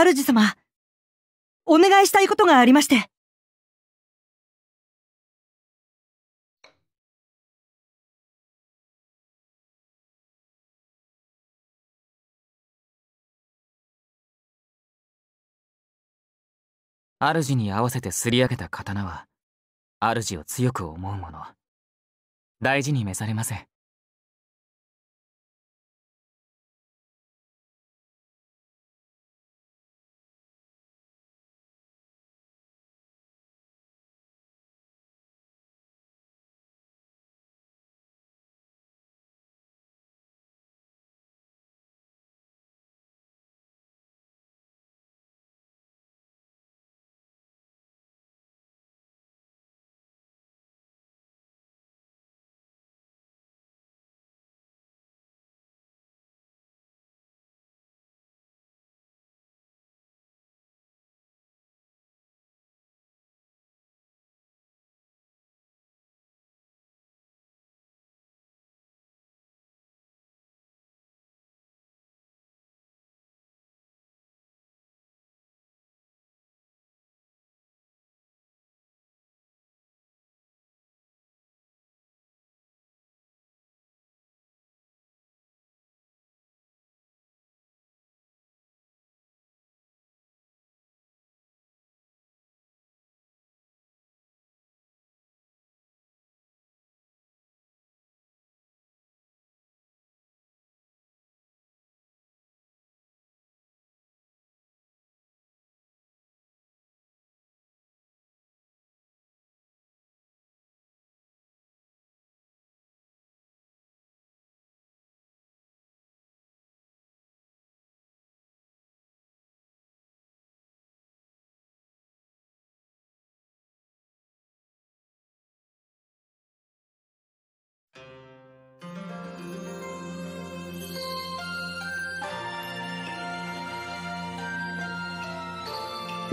主様、お願いしたいことがありまして。主に合わせてすり上げた刀は、主を強く思うもの。大事に召されません。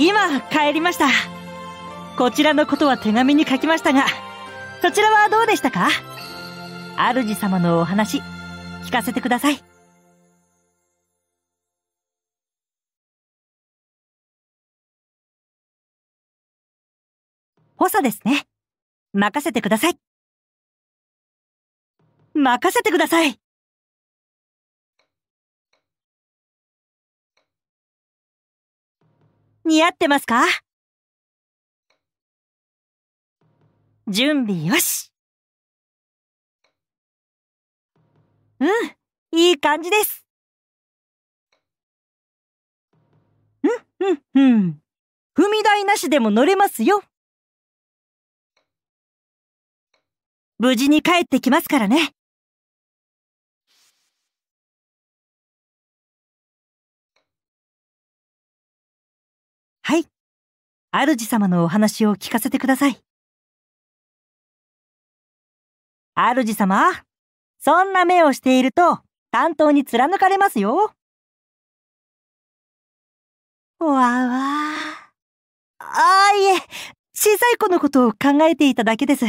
今帰りましたこちらのことは手紙に書きましたがそちらはどうでしたか主様のお話聞かせてください補佐ですね任せてください任せてください似合ってますか準備よしうんいい感じですうんうんうん踏み台なしでも乗れますよ無事に帰ってきますからね。はい。主様のお話を聞かせてください。主様、そんな目をしていると、担当に貫かれますよ。わわあ、いえ、小さい子のことを考えていただけです。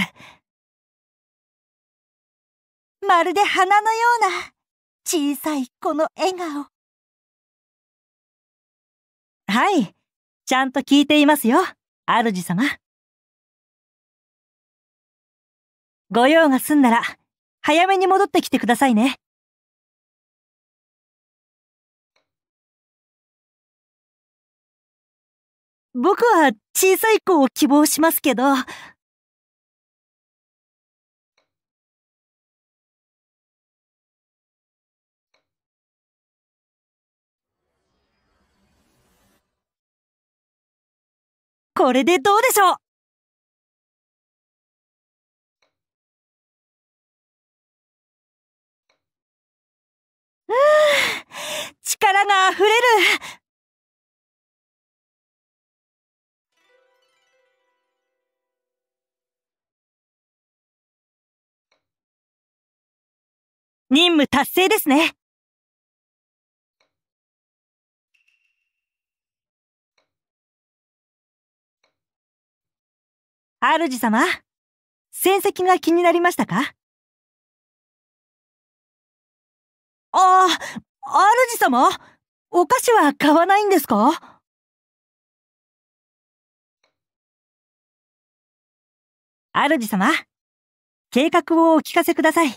まるで花のような、小さい子の笑顔。はい。ちゃんと聞いていますよ、主様。ご用が済んだら、早めに戻ってきてくださいね。僕は小さい子を希望しますけど、これでどうでしょう力があふれる任務達成ですね主様、戦績が気になりましたかああ、主様お菓子は買わないんですか主様、計画をお聞かせください。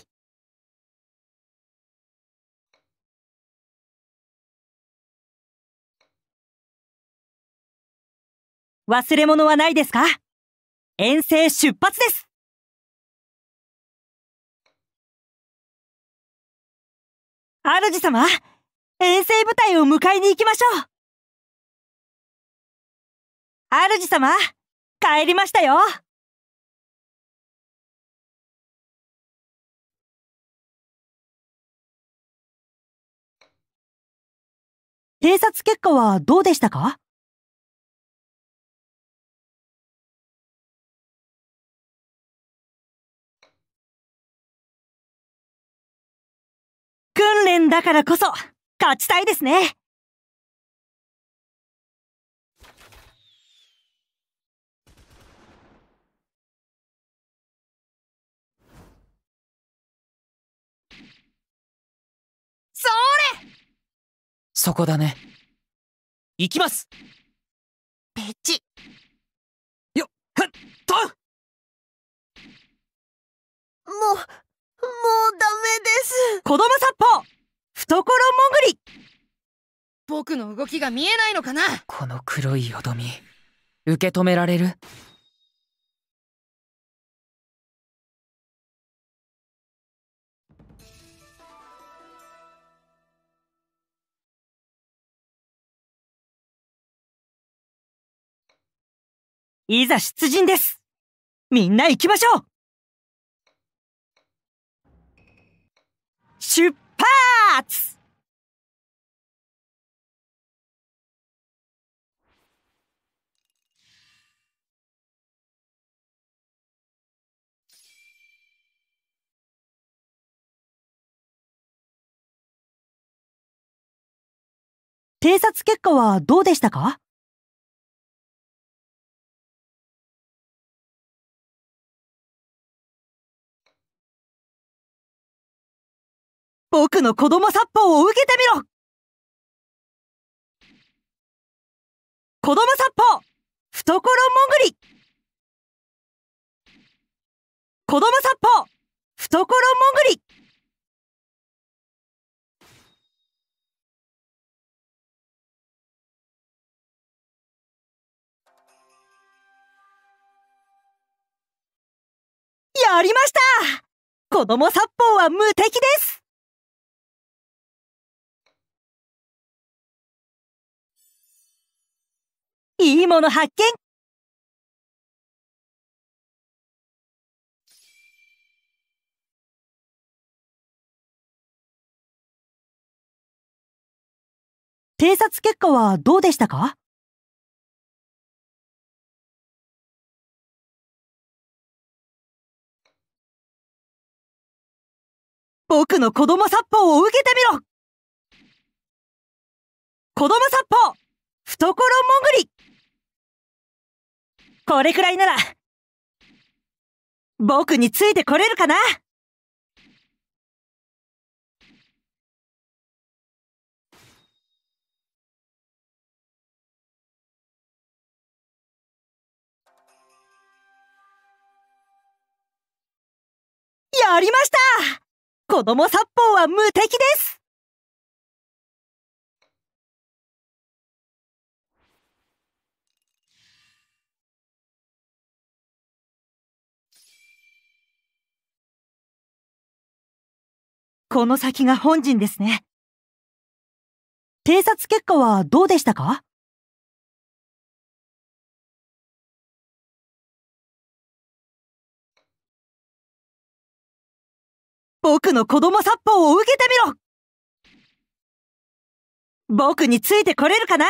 忘れ物はないですか遠征出発です主様、遠征部隊を迎えに行きましょう主様、帰りましたよ偵察結果はどうでしたか戦だからこそ、勝ちたいですね。それそこだね。行きますペチ。よっ、へっともう、もうダメです。子供殺法懐潜り僕の動きが見えないのかなこの黒いよどみ受け止められるいざ出陣ですみんな行きましょう出ツ偵察結果はどうでしたか僕の子供殺法を受けてみろ子供殺法懐潜り子供殺法懐潜りやりました子供殺法は無敵ですいいもの発見偵察結果はどうでしたか僕の子供殺法を受けてみろ子供殺法懐もぐりこれくらいなら、僕についてこれるかなやりました子供殺法は無敵ですこの先が本陣ですね。偵察結果はどうでしたか僕の子供殺法を受けてみろ僕についてこれるかな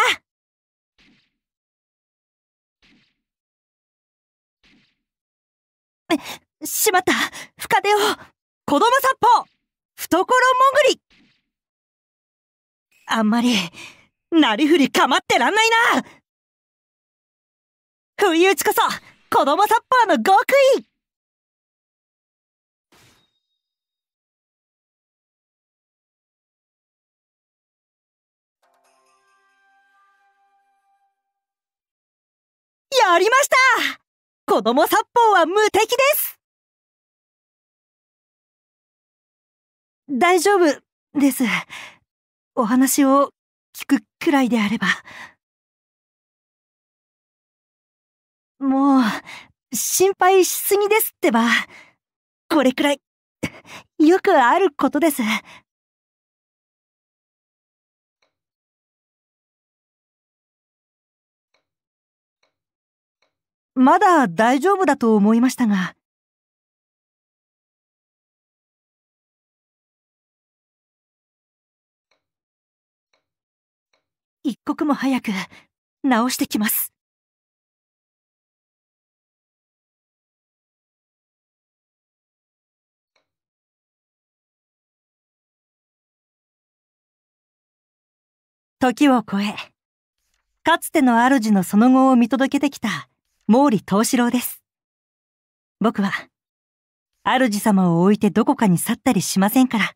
しまった深手を子供殺法懐潜りあんまり、なりふり構ってらんないな不意打ちこそ、子供サッパーの極意やりました子供殺法は無敵です大丈夫です。お話を聞くくらいであれば。もう、心配しすぎですってば。これくらい、よくあることです。まだ大丈夫だと思いましたが。一刻も早く直してきます。時を超え、かつての主のその後を見届けてきた毛利藤四郎です。僕は、主様を置いてどこかに去ったりしませんから。